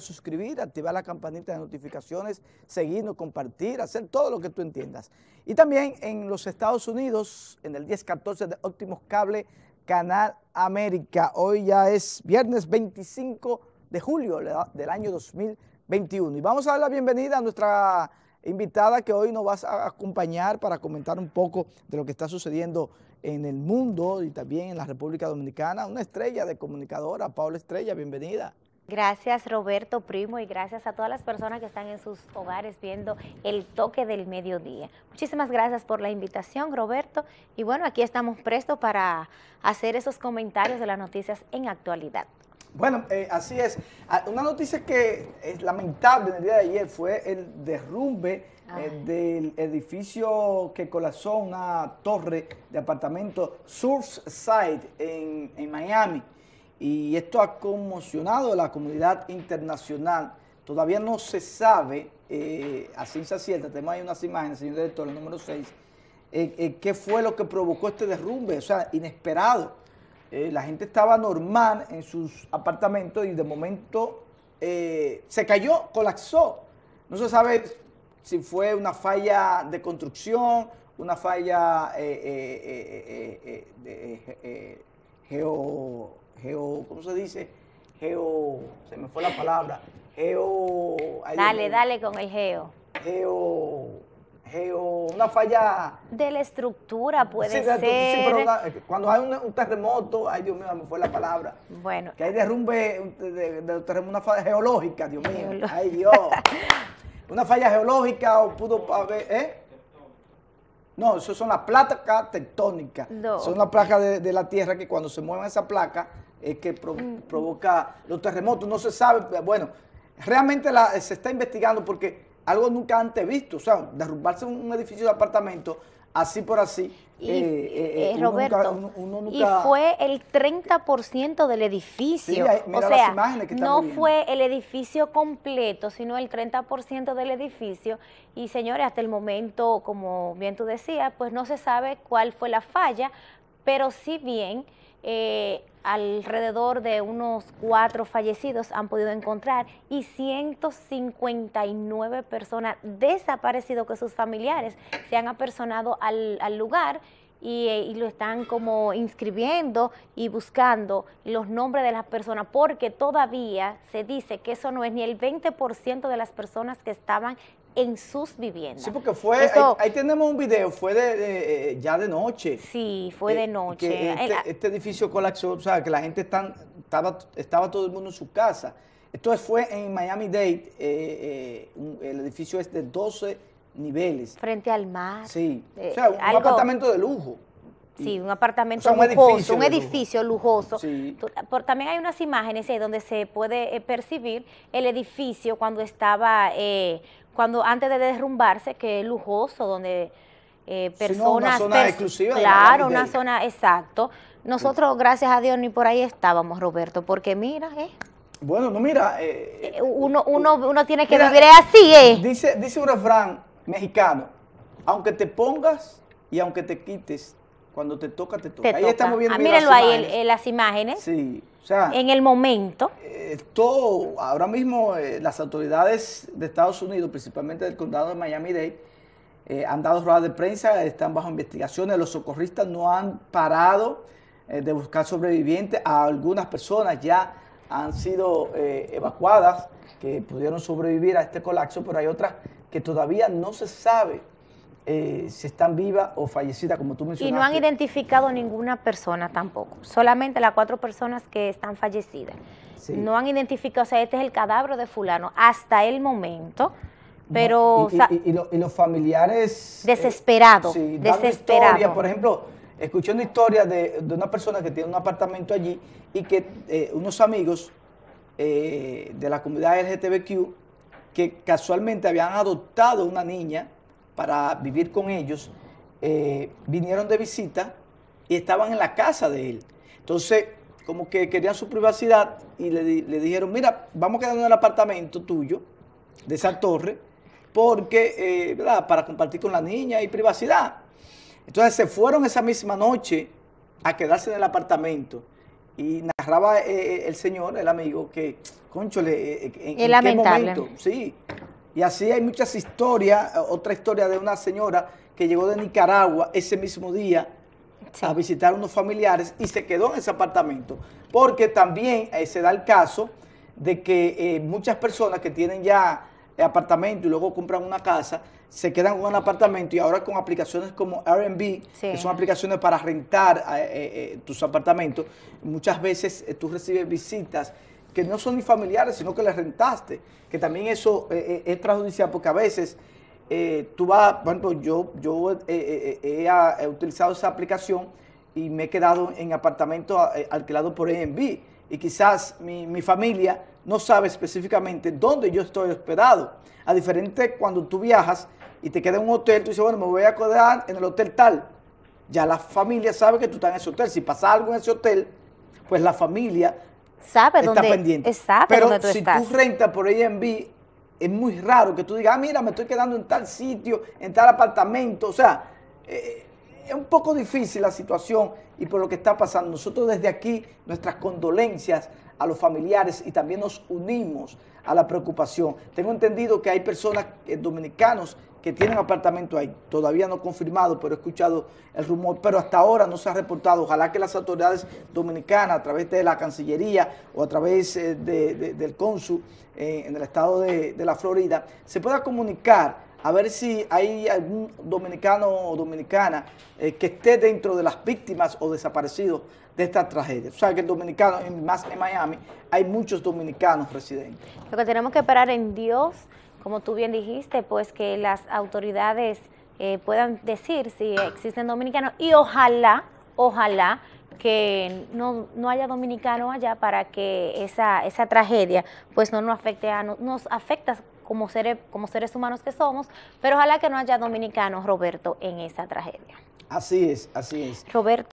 suscribir, activar la campanita de notificaciones, seguirnos, compartir, hacer todo lo que tú entiendas. Y también en los Estados Unidos, en el 10-14 de Óptimos Cable, Canal América. Hoy ya es viernes 25 de julio del año 2021. Y vamos a dar la bienvenida a nuestra invitada que hoy nos va a acompañar para comentar un poco de lo que está sucediendo en el mundo y también en la República Dominicana. Una estrella de comunicadora, Paula Estrella, bienvenida. Gracias Roberto Primo y gracias a todas las personas que están en sus hogares viendo el toque del mediodía. Muchísimas gracias por la invitación Roberto y bueno, aquí estamos prestos para hacer esos comentarios de las noticias en actualidad. Bueno, eh, así es. Ah, una noticia que es lamentable en el día de ayer fue el derrumbe eh, del edificio que colapsó una torre de apartamento Surfside en, en Miami y esto ha conmocionado a la comunidad internacional. Todavía no se sabe, eh, a ciencia cierta, tenemos ahí unas imágenes, señor director, el número 6, eh, eh, qué fue lo que provocó este derrumbe, o sea, inesperado. la gente estaba normal en sus apartamentos y de momento se cayó, colapsó. No se sabe si fue una falla de construcción, una falla geo geo, ¿cómo se dice? Geo, se me fue la palabra. Geo. Dale, dale con el geo. Geo. Geo, una falla. De la estructura puede ser. Sí, pero ah, cuando hay un, terremoto, ay Dios mío, me fue la palabra. Bueno. Que hay derrumbe de, de, una falla geológica, Dios mío. Ay Dios. una falla geológica o pudo haber, ¿eh? No, eso son las placas tectónicas. Son las placas de, la Tierra que cuando se mueven esa placa es eh, que provoca los terremotos. No se sabe, bueno, realmente se está investigando porque algo nunca antes visto. O sea, derrumbarse un, edificio de apartamento así por así. Y, eh, eh, eh, eh, uno y fue el 30% del edificio. o sea, no fue el edificio completo, sino el 30% del edificio. Y señores, hasta el momento, como bien tú decías, pues no se sabe cuál fue la falla, pero si bien eh, alrededor de unos cuatro fallecidos han podido encontrar y 159 personas desaparecidas que sus familiares se han apersonado al, lugar y, eh, y, lo están como inscribiendo y buscando los nombres de las personas, porque todavía se dice que eso no es ni el 20% de las personas que estaban en sus viviendas. Sí, porque fue, ahí, tenemos un video, fue de, eh, ya de noche. Sí, fue de eh, noche. Este, ah. este, edificio colapsó, o sea, que la gente estaba, todo el mundo en su casa. Esto fue en Miami Dade, eh, el edificio es de 12 niveles. Frente al mar. Sí, o sea, un apartamento de lujo. Sí, un apartamento de un edificio lujoso. también hay unas imágenes donde se puede percibir el edificio cuando estaba cuando antes de derrumbarse, que es lujoso, donde eh, personas... Si una zona exclusiva. Claro, una zona, exacto. Nosotros, gracias a Dios, ni por ahí estábamos, Roberto, porque mira, eh. Bueno, no, mira... Eh, eh, uno, uno, uno, tiene que vivir así, ¿eh? Dice, dice un refrán mexicano, aunque te pongas y aunque te quites, cuando te toca, te toca. ahí estamos viendo ah, ahí, las imágenes. Sí. O sea, en el momento. Eh, ahora mismo eh, las autoridades de Estados Unidos, principalmente del condado de Miami-Dade, eh, han dado ruedas de prensa, están bajo investigaciones, los socorristas no han parado de buscar sobrevivientes, algunas personas ya han sido evacuadas que pudieron sobrevivir a este colapso, pero hay otras que todavía no se sabe eh, si están vivas o fallecidas, como tú mencionaste. Y no han identificado ninguna persona tampoco, solamente las cuatro personas que están fallecidas. No han identificado, o sea, este es el cadáver de fulano hasta el momento. Pero, y, los familiares... Eh, desesperados, sí, desesperados. Por ejemplo, escuché una historia de, una persona que tiene un apartamento allí y que eh, unos amigos de la comunidad LGTBQ que casualmente habían adoptado una niña para vivir con ellos, eh, vinieron de visita y estaban en la casa de él. Entonces, como que querían su privacidad y le, dijeron, mira, vamos quedando en el apartamento tuyo, de esa torre, porque, eh, ¿verdad? Para compartir con la niña y privacidad. Entonces se fueron esa misma noche a quedarse en el apartamento y narraba eh, el señor, el amigo, que, concho, le, en, ¿en qué momento, sí, y así hay muchas historias, eh, otra historia de una señora que llegó de Nicaragua ese mismo día a visitar unos familiares y se quedó en ese apartamento. Porque también eh, se da el caso de que eh, muchas personas que tienen ya apartamento y luego compran una casa, se quedan con un apartamento y ahora con aplicaciones como Airbnb, que son aplicaciones para rentar tus apartamentos, muchas veces tú recibes visitas que no son ni familiares, sino que les rentaste, que también eso eh, eh, es transjudicial, porque a veces eh, tú vas, por ejemplo, yo, yo ah, he utilizado esa aplicación y me he quedado en apartamento alquilado por Airbnb y quizás mi, familia no sabe específicamente dónde yo estoy hospedado. A diferente cuando tú viajas y te queda en un hotel, tú dices, bueno, me voy a quedar en el hotel tal. Ya la familia sabe que tú estás en ese hotel. Si pasa algo en ese hotel, pues la familia sabe está dónde, pendiente. Pero si tú rentas por Airbnb, es muy raro que tú digas, ah, mira, me estoy quedando en tal sitio, en tal apartamento. O sea, eh, es un poco difícil la situación y por lo que está pasando. Nosotros desde aquí, nuestras condolencias a los familiares y también nos unimos a la preocupación. Tengo entendido que hay personas eh, dominicanos que tienen apartamento ahí. Todavía no confirmado, pero he escuchado el rumor, pero hasta ahora no se ha reportado. Ojalá que las autoridades dominicanas, a través de la Cancillería o a través eh, del cónsul eh, en el estado de, la Florida, se pueda comunicar a ver si hay algún dominicano o dominicana eh, que esté dentro de las víctimas o desaparecidos de esta tragedia. O sea que el dominicano, más en Miami, hay muchos dominicanos residentes. Lo que tenemos que esperar en Dios como tú bien dijiste, pues que las autoridades eh, puedan decir si existen dominicanos y ojalá, ojalá que no, haya dominicanos allá para que esa, esa tragedia pues no nos afecte a nos afecta como seres, como seres humanos que somos, pero ojalá que no haya dominicanos, Roberto, en esa tragedia. Así es, así es. Roberto.